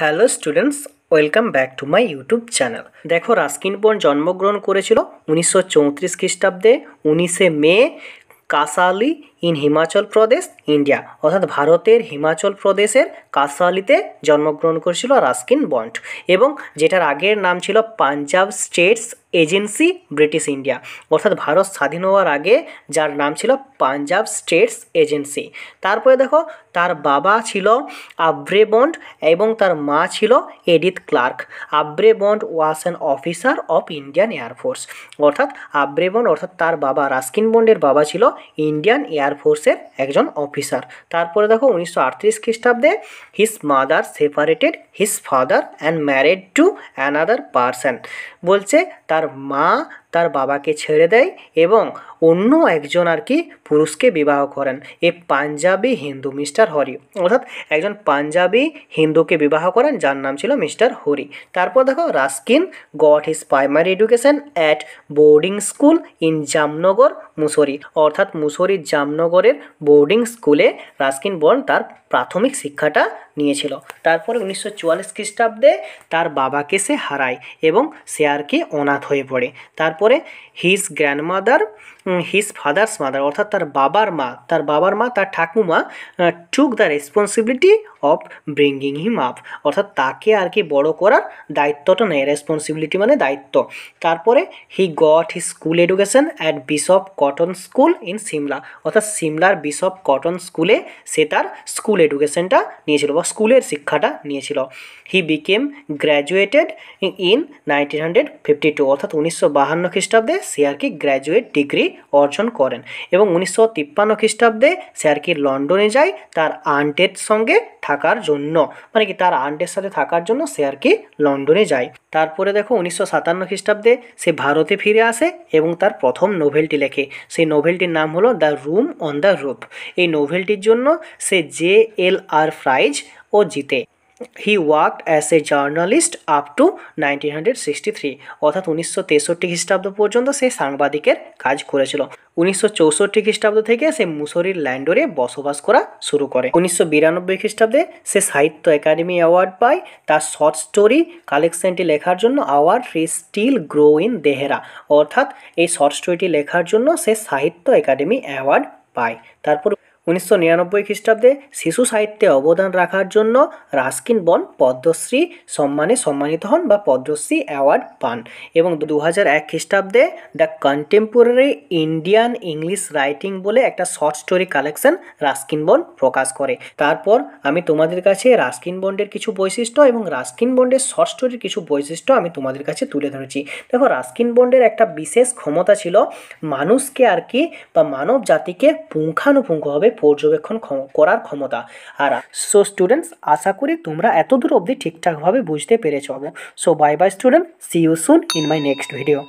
hello students welcome back to my YouTube channel দেখো Ruskin Bond জন্মগ্রহণ করেছিল উনিশশো চৌত্রিশ খ্রিস্টাব্দে উনিশে মে কাসালি ইন হিমাচল প্রদেশ ইন্ডিয়া অর্থাৎ ভারতের হিমাচল প্রদেশের কাশালিতে জন্মগ্রহণ করেছিল রাস্কিন বন্ড এবং যেটার আগের নাম ছিল Punjab States Agency British India অর্থাৎ ভারত স্বাধীন হওয়ার আগে যার নাম ছিল পাঞ্জাব স্টেটস এজেন্সি তারপরে দেখো তার বাবা ছিল আব্রে বন্ড এবং তার মা ছিল Edith Clarke Aubrey Bond was an officer of Indian Air Force অর্থাৎ আব্রে বন্ড অর্থাৎ তার বাবা রাস্কিন বন্ডের বাবা ছিল ইন্ডিয়ান এয়ার এয়ারফোর্সের একজন অফিসার তারপরে দেখো উনিশশো আটত্রিশ খ্রিস্টাব্দে his mother separated his father and married to another person বলছে তার মা তার বাবাকে ছেড়ে দেয় এবং অন্য একজন আর কি পুরুষকে বিবাহ করেন এ পাঞ্জাবি হিন্দু মিস্টার হরি অর্থাৎ একজন পাঞ্জাবি হিন্দুকে বিবাহ করেন যার নাম ছিল মিস্টার হরি তারপর দেখো Ruskin got his primary education at boarding school in Jamnagar Mussoorie অর্থাৎ মুসরির জামনগরের বোর্ডিং স্কুলে রাস্কিন বর্ন তার প্রাথমিক শিক্ষাটা নিয়েছিল তারপরে উনিশশো চুয়াল্লিশ খ্রিস্টাব্দে তার বাবাকে সে হারায় এবং সে আর কি অনাথ হয়ে পড়ে তারপরে his grandmother his father's mother অর্থাৎ তার বাবার মা তার বাবার মা তার ঠাকুমা took the responsibility of bringing him up অর্থাৎ তাকে আর কি বড় করার দায়িত্বটা নেয় রেসপন্সিবিলিটি মানে দায়িত্ব তারপরে he got he school education at Bishop Cotton School in Shimla অর্থাৎ সিমলার বিশপ কটন স্কুলে সে তার স্কুল এডুকেশনটা নিয়েছিল বা স্কুলের শিক্ষাটা নিয়েছিল he became graduated in nineteen hundred fifty two অর্থাৎ উনিশশো বাহান্ন খ্রিস্টাব্দে সে আর কি গ্র্যাজুয়েট ডিগ্রি অর্জন করেন এবং উনিশশো তিপ্পান্ন খ্রিস্টাব্দে সে আর কি লন্ডনে যায় তার আন্টের সঙ্গে থাকার জন্য মানে কি তার আন্টের সাথে থাকার জন্য সে কি লন্ডনে যায় তারপরে দেখো উনিশশো সাতান্ন খ্রিস্টাব্দে সে ভারতে ফিরে আসে এবং তার প্রথম নোভেলটি লেখে সেই নোভেলটির নাম হলো the room on the roof এই নোভেলটির জন্য সে জে এল আর ফ্রাইজ ও জিতে he work as a journalist up to nineteen hundred sixty three অর্থাৎ উনিশশো তেষট্টি খ্রিস্টাব্দ পর্যন্ত সে সাংবাদিকের কাজ করেছিল উনিশশো চৌষট্টি খ্রিস্টাব্দ থেকে সে মুসরির ল্যান্ডোরে বসবাস করা শুরু করে উনিশশো বিরানব্বই খ্রিস্টাব্দে সে সাহিত্য একাডেমি অ্যাওয়ার্ড পায় তার শর্ট স্টোরি কালেকশনটি লেখার জন্য আওয়ার রি স্টিল গ্রো ইন দেহেরা অর্থাৎ এই শর্ট স্টোরিটি লেখার জন্য সে সাহিত্য একাডেমি অ্যাওয়ার্ড পায় তারপর উনিশশো নিরানব্বই খ্রিস্টাব্দে শিশু সাহিত্যে অবদান রাখার জন্য রাস্কিন বন পদ্মশ্রী সম্মানে সম্মানিত হন বা পদ্মশ্রী অ্যাওয়ার্ড পান এবং দু হাজার এক খ্রিস্টাব্দে the contemporary Indian English writing বলে একটা শর্ট স্টোরি কালেকশন রাস্কিন বন প্রকাশ করে তারপর আমি তোমাদের কাছে রাস্কিন বন্ডের কিছু বৈশিষ্ট্য এবং রাস্কিন বন্ডের শর্ট স্টোরির কিছু বৈশিষ্ট্য আমি তোমাদের কাছে তুলে ধরেছি দেখো রাস্কিন বন্ডের একটা বিশেষ ক্ষমতা ছিল মানুষকে আর কি বা মানব জাতিকে পুঙ্খানুপুঙ্খভাবে পর্যবেক্ষণ করার ক্ষমতা আর সো স্টুডেন্টস আশা করি তোমরা এত দূর অবধি ঠিকঠাকভাবে বুঝতে পেরেছ so bye bye student see you soon in my next video